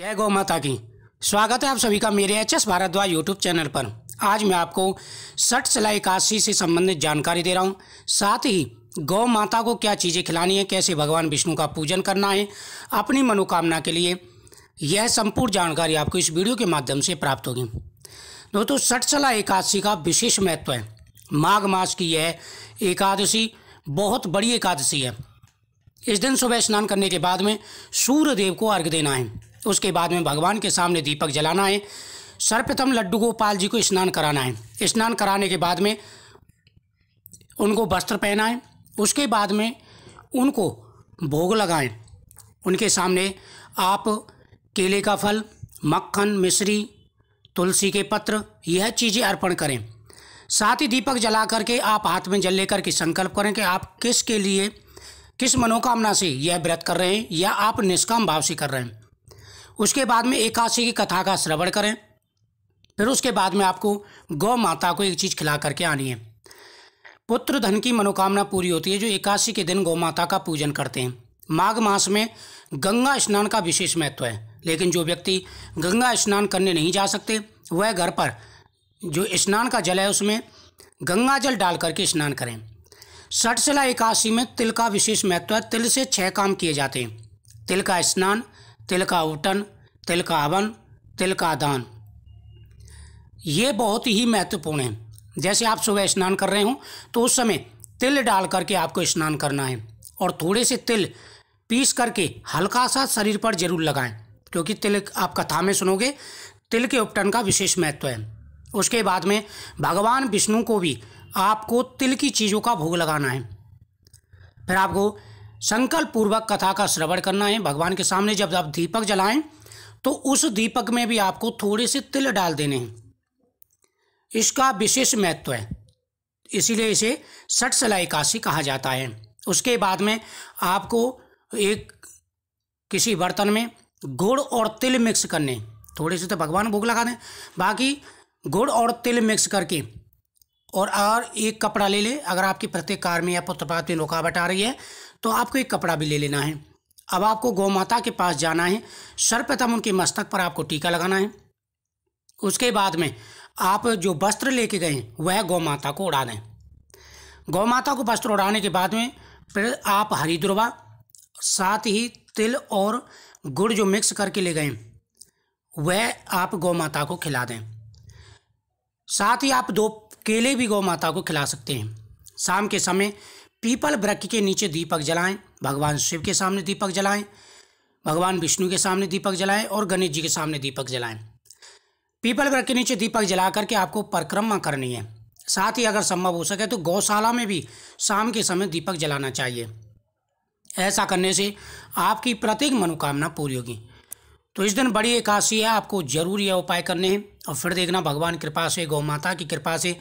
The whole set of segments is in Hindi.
जय गौ माता की स्वागत है आप सभी का मेरे H S Bhardwaj YouTube channel पर आज मैं आपको सठ सिलाई काशी से संबंधित जानकारी दे रहा हूँ साथ ही गौ माता को क्या चीज़ें खिलानी है कैसे भगवान विष्णु का पूजन करना है अपनी मनोकामना के लिए यह संपूर्ण जानकारी आपको इस वीडियो के माध्यम से प्राप्त होगी दोस्तों सठ सला एकादशी का विशेष महत्व है माघ मास की यह एकादशी बहुत बड़ी एकादशी है इस दिन सुबह स्नान करने के बाद में सूर्य देव को अर्घ देना है उसके बाद में भगवान के सामने दीपक जलाना है सर्वप्रथम लड्डू गोपाल जी को स्नान कराना है स्नान कराने के बाद में उनको वस्त्र पहनाएं उसके बाद में उनको भोग लगाएं उनके सामने आप केले का फल मक्खन मिश्री तुलसी के पत्र यह चीज़ें अर्पण करें साथ ही दीपक जला करके आप हाथ में जल लेकर के संकल्प करें कि आप किस के लिए किस मनोकामना से यह व्रत कर रहे हैं या आप निष्काम भाव से कर रहे हैं उसके बाद में एकादशी की कथा का श्रवण करें फिर उसके बाद में आपको गौ माता को एक चीज़ खिला करके आनी है पुत्र धन की मनोकामना पूरी होती है जो एकादशी के दिन गौ माता का पूजन करते हैं माघ मास में गंगा स्नान का विशेष महत्व है लेकिन जो व्यक्ति गंगा स्नान करने नहीं जा सकते वह घर पर जो स्नान का जल है उसमें गंगा जल डाल करके स्नान करें सठशिला एकादशी में तिल का विशेष महत्व है तिल से छह काम किए जाते हैं तिल का स्नान तिल का उटन तिल का हवन तिल का दान ये बहुत ही महत्वपूर्ण है जैसे आप सुबह स्नान कर रहे हो तो उस समय तिल डाल करके आपको स्नान करना है और थोड़े से तिल पीस करके हल्का सा शरीर पर जरूर लगाएं क्योंकि तिल आप कथा में सुनोगे तिल के उपटन का विशेष महत्व है उसके बाद में भगवान विष्णु को भी आपको तिल की चीज़ों का भोग लगाना है फिर आपको संकल्प पूर्वक कथा का श्रवण करना है भगवान के सामने जब आप दीपक जलाएं तो उस दीपक में भी आपको थोड़े से तिल डाल देने हैं इसका विशेष महत्व है इसीलिए इसे सठ सलाई काशी कहा जाता है उसके बाद में आपको एक किसी बर्तन में गुड़ और तिल मिक्स करने थोड़े से तो भगवान भूख लगा दें बाकी गुड़ और तिल मिक्स करके और और एक कपड़ा ले ले अगर आपकी प्रत्येक कार में या पुत्रपात में रुकावट आ रही है तो आपको एक कपड़ा भी ले लेना है अब आपको गौ माता के पास जाना है सर्वप्रथम उनके मस्तक पर आपको टीका लगाना है उसके बाद में आप जो वस्त्र लेके गए वह गौ माता को उड़ा दें गौ माता को वस्त्र उड़ाने के बाद में फिर आप हरी दुर्वा साथ ही तिल और गुड़ जो मिक्स करके ले गए वह आप गौ माता को खिला दें साथ ही आप दो केले भी गौ माता को खिला सकते हैं शाम के समय पीपल वृक्ष के नीचे दीपक जलाएं भगवान शिव के सामने दीपक जलाएं भगवान विष्णु के सामने दीपक जलाएं और गणेश जी के सामने दीपक जलाएं पीपल वृक्ष के नीचे दीपक जला करके आपको परिक्रमा करनी है साथ ही अगर संभव हो सके तो गौशाला में भी शाम के समय दीपक जलाना चाहिए ऐसा करने से आपकी प्रत्येक मनोकामना पूरी होगी तो इस दिन बड़ी एकादशी है आपको जरूर यह उपाय करने हैं और फिर देखना भगवान कृपा से गौ माता की कृपा से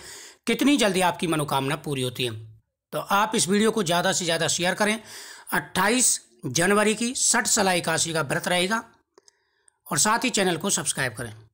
कितनी जल्दी आपकी मनोकामना पूरी होती है तो आप इस वीडियो को ज़्यादा से ज़्यादा शेयर करें 28 जनवरी की सठ सलाई काशी का व्रत रहेगा और साथ ही चैनल को सब्सक्राइब करें